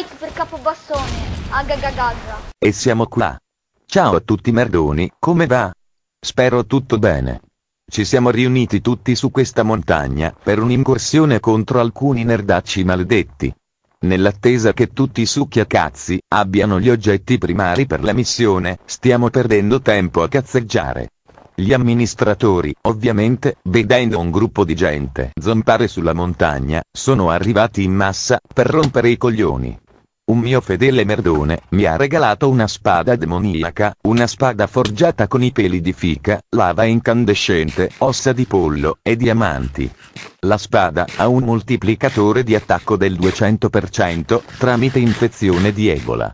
like per capobastone, agagagaga. E siamo qua. Ciao a tutti merdoni, come va? Spero tutto bene. Ci siamo riuniti tutti su questa montagna per un'incursione contro alcuni nerdacci maledetti. Nell'attesa che tutti i succhiacazzi abbiano gli oggetti primari per la missione, stiamo perdendo tempo a cazzeggiare. Gli amministratori, ovviamente, vedendo un gruppo di gente zompare sulla montagna, sono arrivati in massa per rompere i coglioni. Un mio fedele merdone, mi ha regalato una spada demoniaca, una spada forgiata con i peli di fica, lava incandescente, ossa di pollo, e diamanti. La spada ha un moltiplicatore di attacco del 200% tramite infezione di Ebola.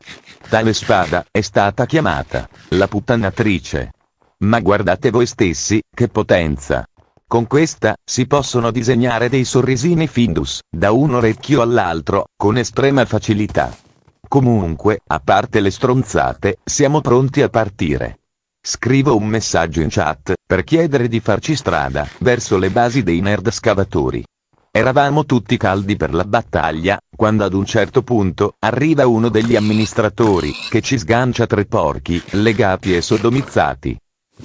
Tale spada è stata chiamata la puttanatrice. Ma guardate voi stessi, che potenza! Con questa si possono disegnare dei sorrisini Findus, da un orecchio all'altro, con estrema facilità. Comunque, a parte le stronzate, siamo pronti a partire. Scrivo un messaggio in chat, per chiedere di farci strada, verso le basi dei nerd scavatori. Eravamo tutti caldi per la battaglia, quando ad un certo punto, arriva uno degli amministratori, che ci sgancia tre porchi, legati e sodomizzati.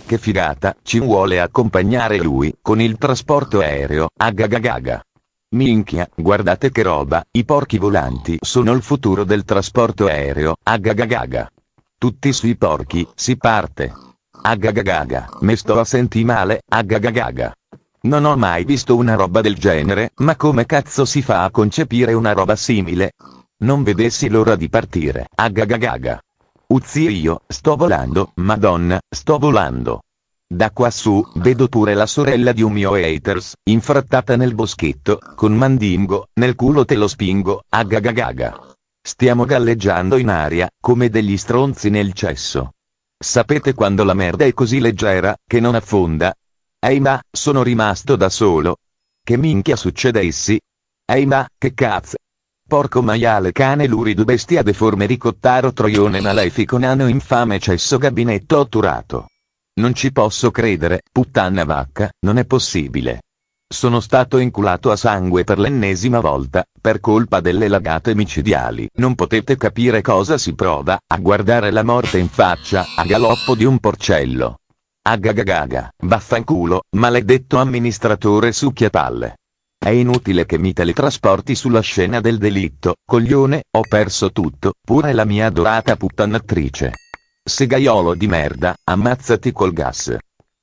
Che figata, ci vuole accompagnare lui, con il trasporto aereo, a agagagaga. Minchia, guardate che roba, i porchi volanti sono il futuro del trasporto aereo, agagagaga. Tutti sui porchi, si parte. Agagagaga, me sto a senti male, agagagaga. Non ho mai visto una roba del genere, ma come cazzo si fa a concepire una roba simile? Non vedessi l'ora di partire, agagagaga. Uzzi io, sto volando, madonna, sto volando. Da quassù, vedo pure la sorella di un mio haters, infrattata nel boschetto, con mandingo, nel culo te lo spingo, agagagaga. Stiamo galleggiando in aria, come degli stronzi nel cesso. Sapete quando la merda è così leggera, che non affonda? Ehi ma, sono rimasto da solo. Che minchia succedessi? Ehi ma, che cazzo? Porco maiale cane lurido bestia deforme ricottaro troione malefico nano infame cesso gabinetto otturato. Non ci posso credere, puttana vacca, non è possibile. Sono stato inculato a sangue per l'ennesima volta, per colpa delle lagate micidiali. Non potete capire cosa si prova, a guardare la morte in faccia, a galoppo di un porcello. Agagagaga, vaffanculo, maledetto amministratore succhiapalle. È inutile che mi teletrasporti sulla scena del delitto, coglione, ho perso tutto, pure la mia adorata puttanattrice. Segaiolo di merda, ammazzati col gas.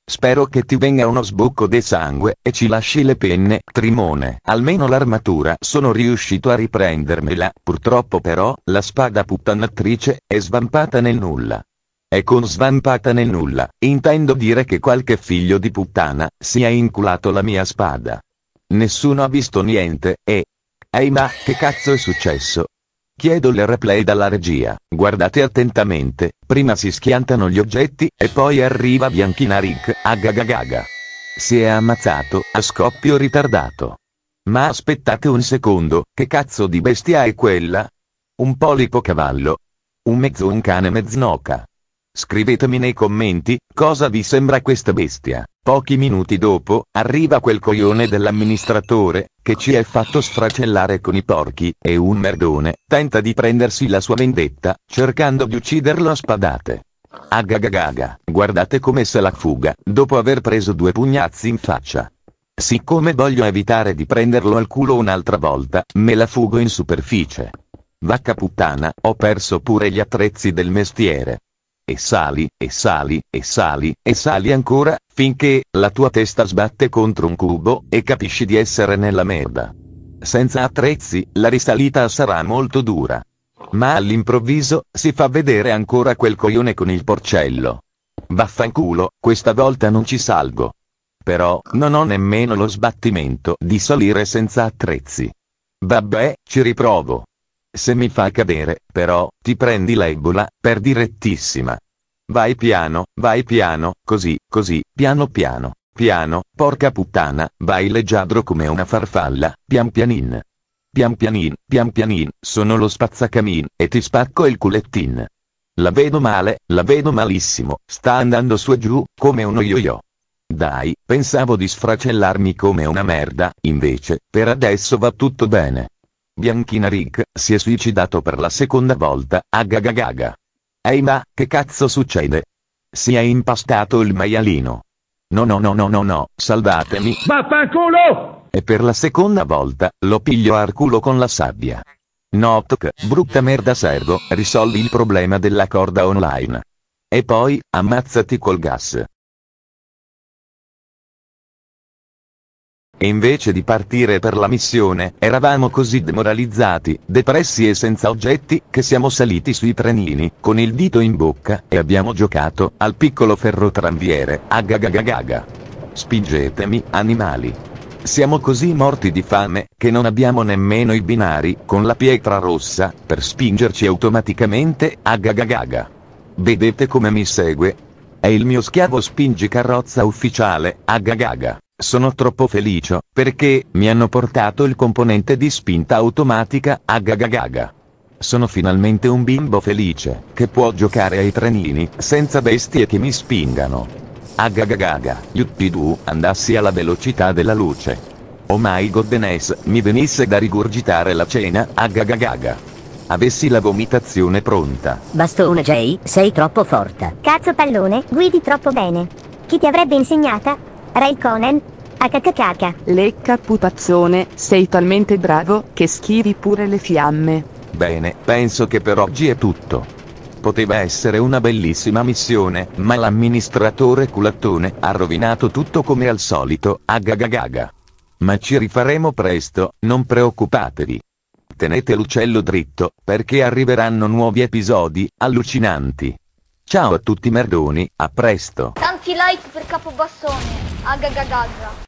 Spero che ti venga uno sbocco di sangue, e ci lasci le penne, Trimone. Almeno l'armatura sono riuscito a riprendermela, purtroppo però, la spada puttanatrice, è svampata nel nulla. E con svampata nel nulla, intendo dire che qualche figlio di puttana, si è inculato la mia spada. Nessuno ha visto niente, e... Ehi ma, che cazzo è successo? Chiedo il replay dalla regia, guardate attentamente, prima si schiantano gli oggetti, e poi arriva Bianchina Rick, agagagaga. Si è ammazzato, a scoppio ritardato. Ma aspettate un secondo, che cazzo di bestia è quella? Un polipo cavallo? Un mezzo un cane mezz'noca. Scrivetemi nei commenti, cosa vi sembra questa bestia. Pochi minuti dopo, arriva quel coglione dell'amministratore, che ci è fatto sfracellare con i porchi, e un merdone, tenta di prendersi la sua vendetta, cercando di ucciderlo a spadate. Agagagaga, guardate come se la fuga, dopo aver preso due pugnazzi in faccia. Siccome voglio evitare di prenderlo al culo un'altra volta, me la fugo in superficie. Vacca puttana, ho perso pure gli attrezzi del mestiere e sali, e sali, e sali, e sali ancora, finché, la tua testa sbatte contro un cubo, e capisci di essere nella merda. Senza attrezzi, la risalita sarà molto dura. Ma all'improvviso, si fa vedere ancora quel coglione con il porcello. Vaffanculo, questa volta non ci salgo. Però, non ho nemmeno lo sbattimento di salire senza attrezzi. Vabbè, ci riprovo. Se mi fa cadere, però, ti prendi l'ebola, per direttissima. Vai piano, vai piano, così, così, piano piano, piano, porca puttana, vai leggiadro come una farfalla, pian pianin. Pian pianin, pian pianin, sono lo spazzacamin, e ti spacco il culettin. La vedo male, la vedo malissimo, sta andando su e giù, come uno yo-yo. Dai, pensavo di sfracellarmi come una merda, invece, per adesso va tutto bene. Bianchina Rick, si è suicidato per la seconda volta, agagagaga. Ehi ma, che cazzo succede? Si è impastato il maialino. No no no no no no, salvatemi. Vaffanculo! E per la seconda volta, lo piglio al culo con la sabbia. No brutta merda servo, risolvi il problema della corda online. E poi, ammazzati col gas. E invece di partire per la missione, eravamo così demoralizzati, depressi e senza oggetti, che siamo saliti sui trenini, con il dito in bocca, e abbiamo giocato, al piccolo ferrotranviere, a gagagagaga. Spingetemi, animali. Siamo così morti di fame, che non abbiamo nemmeno i binari, con la pietra rossa, per spingerci automaticamente, a gagagaga. Vedete come mi segue? È il mio schiavo spingicarrozza ufficiale, a gagaga. Sono troppo felice, perché, mi hanno portato il componente di spinta automatica, a Gagagaga. Sono finalmente un bimbo felice, che può giocare ai trenini, senza bestie che mi spingano. Agagagaga, yuppidu, andassi alla velocità della luce. Oh my godness, mi venisse da rigurgitare la cena, agagagaga. Avessi la vomitazione pronta. Bastone Jay, sei troppo forte. Cazzo pallone, guidi troppo bene. Chi ti avrebbe insegnata? Raikkonen, HKKK. Lecca pupazzone, sei talmente bravo che schivi pure le fiamme. Bene, penso che per oggi è tutto. Poteva essere una bellissima missione, ma l'amministratore culattone ha rovinato tutto come al solito, agagagaga. Ma ci rifaremo presto, non preoccupatevi. Tenete l'uccello dritto, perché arriveranno nuovi episodi, allucinanti. Ciao a tutti merdoni, a presto quanti like per capobastone. Agagagagga.